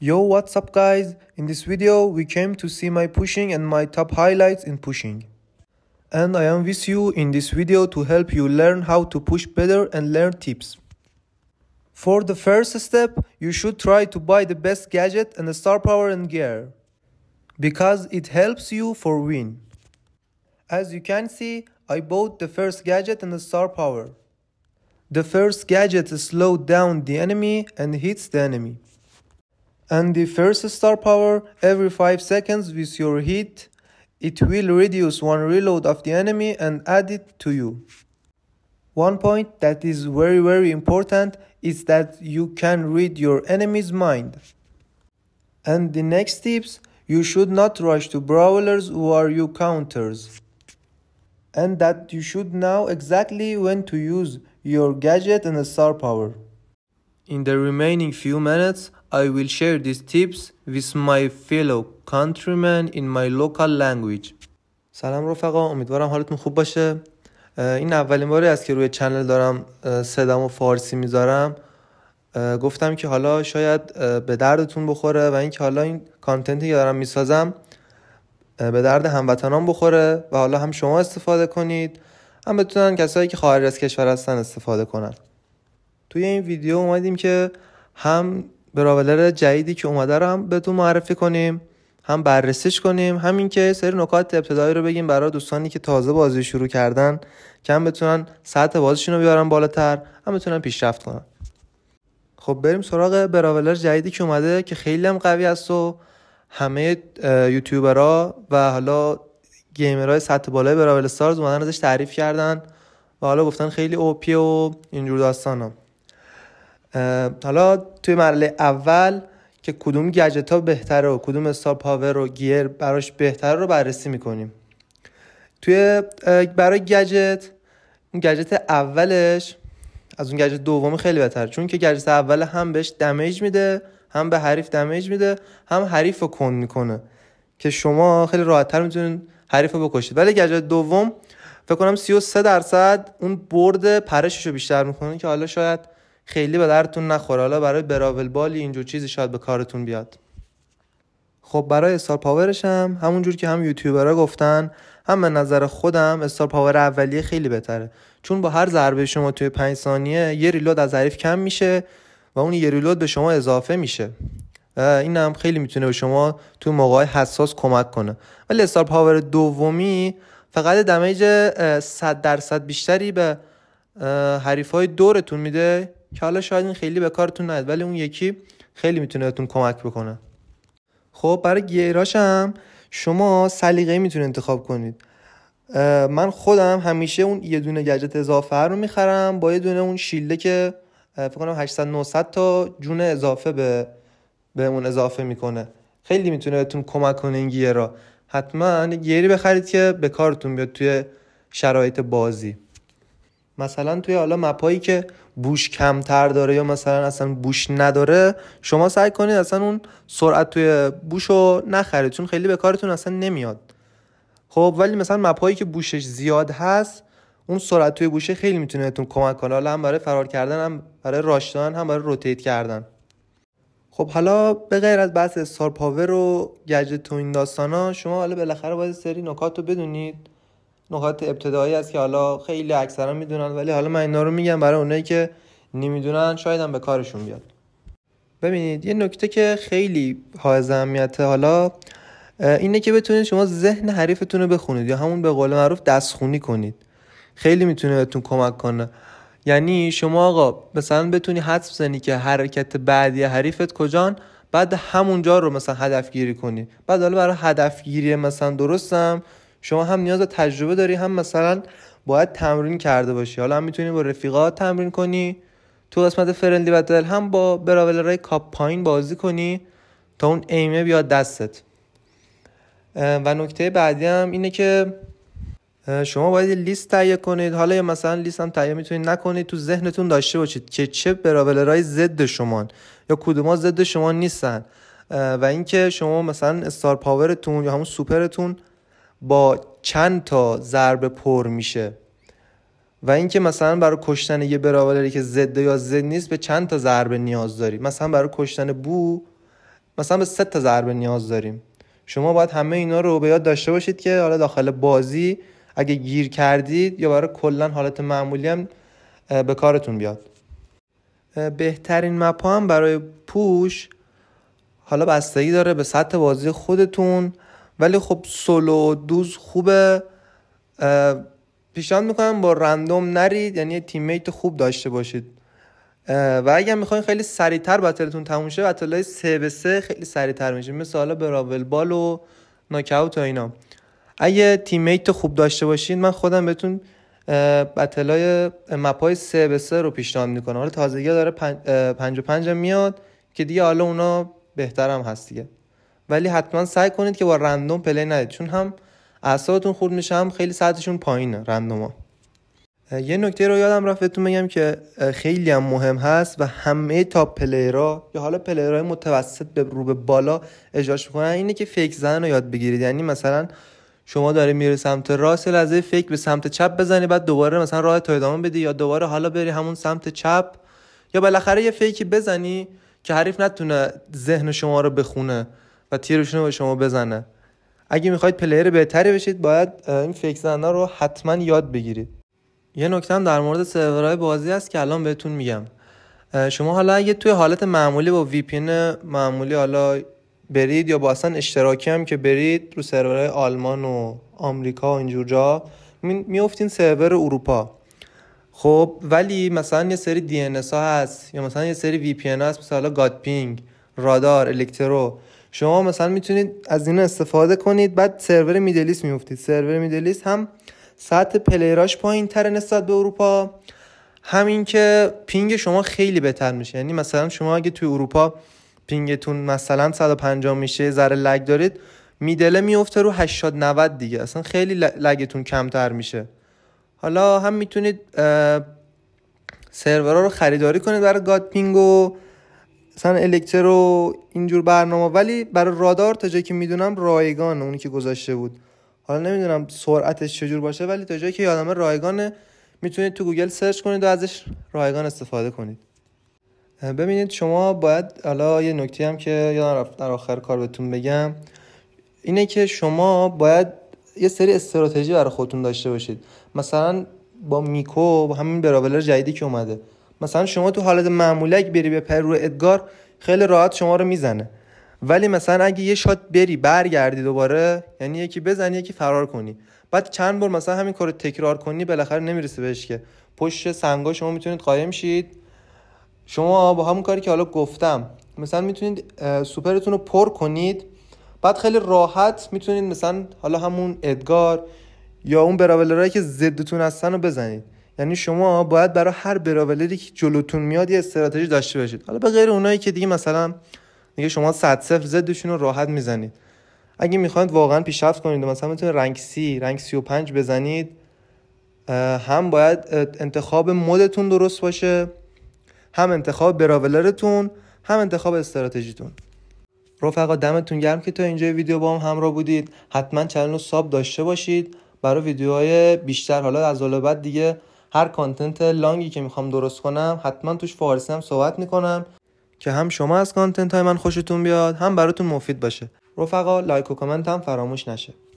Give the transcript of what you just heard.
Yo what's up guys, in this video we came to see my pushing and my top highlights in pushing. And I am with you in this video to help you learn how to push better and learn tips. For the first step, you should try to buy the best gadget and the star power and gear. Because it helps you for win. As you can see, I bought the first gadget and the star power. The first gadget slows down the enemy and hits the enemy and the first star power every 5 seconds with your hit. It will reduce one reload of the enemy and add it to you. One point that is very very important is that you can read your enemy's mind. And the next tips, you should not rush to brawlers who are you counters. And that you should know exactly when to use your gadget and star power. In the remaining few minutes, I will share these tips with my fellow countrymen in my local language. سلام رفقا امیدوارم حالتون خوب باشه این اولین باری است که روی چنل دارم صدامو و فارسی میذارم گفتم که حالا شاید به دردتون بخوره و اینکه حالا این کانتنتی که دارم میسازم به درد هموطنان بخوره و حالا هم شما استفاده کنید هم بتونن کسایی که خارج از کشور هستن استفاده کنن توی این ویدیو اومدیم که هم براولر جدیدی که اومده رو هم بهتون معرفی کنیم هم بررسیش کنیم همین که سری نکات ابتدایی رو بگیم برای دوستانی که تازه بازی شروع کردن کم بتونن سطح بازیشون رو بیارن بالاتر هم بتونن پیشرفت کنن خب بریم سراغ براولر جدیدی که اومده که خیلی هم قوی است و همه یوتیوبرها و حالا گیمرهای سطح بالای براول استارز اومدن ازش تعریف کردن و حالا گفتن خیلی اوپی و اینجور داستانا حالا توی مرحله اول که کدوم گجت ها بهتره و کدوم استار پاور و گیر براش بهتره رو بررسی میکنیم توی برای گجت گجت اولش از اون گجت دوم خیلی بهتر چون که گجت اول هم بهش دمیج میده هم به حریف دمیج میده هم حریف رو کن میکنه که شما خیلی راحتتر میتونین حریف رو بکشید ولی گجت دوم فکر کنم 33 درصد اون برد پرشش رو بیشتر میکنه که حالا شاید خیلی به درتون نخوره حالا برای براول بالی اینجور چیزی شاید به کارتون بیاد خب برای استار پاورش هم همونجور که هم یوتیوبرها گفتن هم به نظر خودم استار پاور اولیه خیلی بهتره چون با هر ضربه شما توی 5 ثانیه یه ریلود از حریف کم میشه و اون یه ریلود به شما اضافه میشه این هم خیلی میتونه به شما تو موقع حساس کمک کنه ولی استار پاور دومی فقط دمیج 100 درصد بیشتری به حریف های دورتون میده که حالا شاید این خیلی به کارتون نیاد ولی اون یکی خیلی میتونه بهتون کمک بکنه خب برای گیراش هم شما سلیقه میتونه انتخاب کنید من خودم همیشه اون یه دونه گجت اضافه رو میخرم با یه دونه اون شیلده که فکر کنم 800 900 تا جون اضافه به بهمون اون اضافه میکنه خیلی میتونه بهتون کمک کنه این گیرا حتما گیری بخرید که به کارتون بیاد توی شرایط بازی مثلا توی حالا مپایی که بوش کمتر داره یا مثلا اصلا بوش نداره شما سعی کنید اصلا اون سرعت توی بوش رو نخرید چون خیلی به کارتون اصلا نمیاد خب ولی مثلا مپایی که بوشش زیاد هست اون سرعت توی بوشه خیلی میتونه بهتون کمک کنه حالا هم برای فرار کردن هم برای راشتان هم برای روتیت کردن خب حالا به غیر از بحث استار پاور و گجت تو این داستانا شما حالا بالاخره باید سری نکات بدونید نکات ابتدایی است که حالا خیلی اکثرا میدونن ولی حالا من اینا رو میگم برای اونایی که نمیدونن شاید هم به کارشون بیاد ببینید یه نکته که خیلی حائز اهمیته حالا اینه که بتونید شما ذهن حریفتون رو بخونید یا همون به قول معروف دستخونی کنید خیلی میتونه بهتون کمک کنه یعنی شما آقا مثلا بتونی حد بزنی که حرکت بعدی حریفت کجان بعد همونجا رو مثلا هدف گیری کنی بعد حالا برای هدف مثلا درستم شما هم نیاز به تجربه داری هم مثلا باید تمرین کرده باشی حالا هم میتونی با رفیقات تمرین کنی تو قسمت فرندلی بتل هم با براولرای کاپ پایین بازی کنی تا اون ایمه بیاد دستت و نکته بعدی هم اینه که شما باید لیست تهیه کنید حالا یا مثلا لیست هم تهیه میتونید نکنید تو ذهنتون داشته باشید که چه براولرای ضد شما یا کدوما ضد شما نیستن و اینکه شما مثلا استار پاورتون یا همون سوپرتون با چند تا ضربه پر میشه و اینکه مثلا برای کشتن یه براولری که زده یا زد نیست به چند تا ضربه نیاز داریم مثلا برای کشتن بو مثلا به سه تا ضربه نیاز داریم شما باید همه اینا رو به یاد داشته باشید که حالا داخل بازی اگه گیر کردید یا برای کلا حالت معمولی هم به کارتون بیاد بهترین مپا هم برای پوش حالا بستگی داره به سطح بازی خودتون ولی خب سولو دوز خوبه پیشنهاد میکنم با رندوم نرید یعنی تیمیت خوب داشته باشید و اگر میخواین خیلی سریعتر بتلتون تموم شه های سه به سه خیلی سریعتر میشه مثل حالا براول بال و ناکاوت و اینا اگه تیمیت خوب داشته باشید من خودم بهتون بتلای مپای سه به سه رو پیشنهاد میکنم حالا تازگی داره پنج و میاد که دیگه حالا اونا بهترم هست دیگه ولی حتما سعی کنید که با رندوم پلی ندید چون هم اعصابتون خورد میشه هم خیلی سطحشون پایینه ها یه نکته رو یادم رفت بهتون بگم که خیلی هم مهم هست و همه تا پلیرا یا حالا پلیرهای متوسط به رو به بالا اجراش میکنن اینه که فیک زن رو یاد بگیرید یعنی مثلا شما داره میره سمت راست لحظه فیک به سمت چپ بزنی بعد دوباره مثلا راه تو ادامه بدی یا دوباره حالا بری همون سمت چپ یا بالاخره یه فیکی بزنی که حریف نتونه ذهن شما رو بخونه و تیرشون رو به شما بزنه اگه میخواید پلیر بهتری بشید باید این فکر زنده رو حتما یاد بگیرید یه نکته هم در مورد سرورهای بازی هست که الان بهتون میگم شما حالا اگه توی حالت معمولی با وی معمولی حالا برید یا با اصلا اشتراکی هم که برید رو سرورهای آلمان و آمریکا و اینجور جا میافتین سرور اروپا خب ولی مثلا یه سری DNS ها هست یا مثلا یه سری وی پی هست مثلا رادار الکترو شما مثلا میتونید از اینا استفاده کنید بعد سرور میدلیست میفتید سرور میدلیست هم سطح پلیراش پایین تر نسبت به اروپا همین که پینگ شما خیلی بهتر میشه یعنی مثلا شما اگه توی اروپا پینگتون مثلا 150 میشه ذره لگ دارید میدله میفته رو 80 90 دیگه اصلا خیلی لگتون کمتر میشه حالا هم میتونید سرورها رو خریداری کنید برای گاد پینگ و مثلا الکترو اینجور برنامه ولی برای رادار تا جایی که میدونم رایگان اونی که گذاشته بود حالا نمیدونم سرعتش چجور باشه ولی تا جایی که یادمه رایگانه میتونید تو گوگل سرچ کنید و ازش رایگان استفاده کنید ببینید شما باید حالا یه نکته هم که یادم رفت در آخر کار بهتون بگم اینه که شما باید یه سری استراتژی برای خودتون داشته باشید مثلا با میکو با همین براولر جدیدی که اومده مثلا شما تو حالت معمولک بری به پر ادگار خیلی راحت شما رو میزنه ولی مثلا اگه یه شات بری برگردی دوباره یعنی یکی بزنی یکی فرار کنی بعد چند بار مثلا همین کارو تکرار کنی بالاخره نمیرسه بهش که پشت سنگا شما میتونید قایم شید شما با همون کاری که حالا گفتم مثلا میتونید سوپرتون رو پر کنید بعد خیلی راحت میتونید مثلا حالا همون ادگار یا اون براولرایی که ضدتون هستن رو بزنید یعنی شما باید برای هر براولری که جلوتون میاد یه استراتژی داشته باشید حالا به غیر اونایی که دیگه مثلا دیگه شما 100 صفر زدشون رو راحت میزنید اگه میخواید واقعا پیشرفت کنید مثلا میتونید رنگ سی رنگ 35 بزنید هم باید انتخاب مدتون درست باشه هم انتخاب براولرتون هم انتخاب استراتژیتون رفقا دمتون گرم که تا اینجا ویدیو با هم همراه بودید حتما چنل رو ساب داشته باشید برای ویدیوهای بیشتر حالا از بعد دیگه هر کانتنت لانگی که میخوام درست کنم حتما توش فارسی هم صحبت میکنم که هم شما از کانتنت های من خوشتون بیاد هم براتون مفید باشه رفقا لایک و کامنت هم فراموش نشه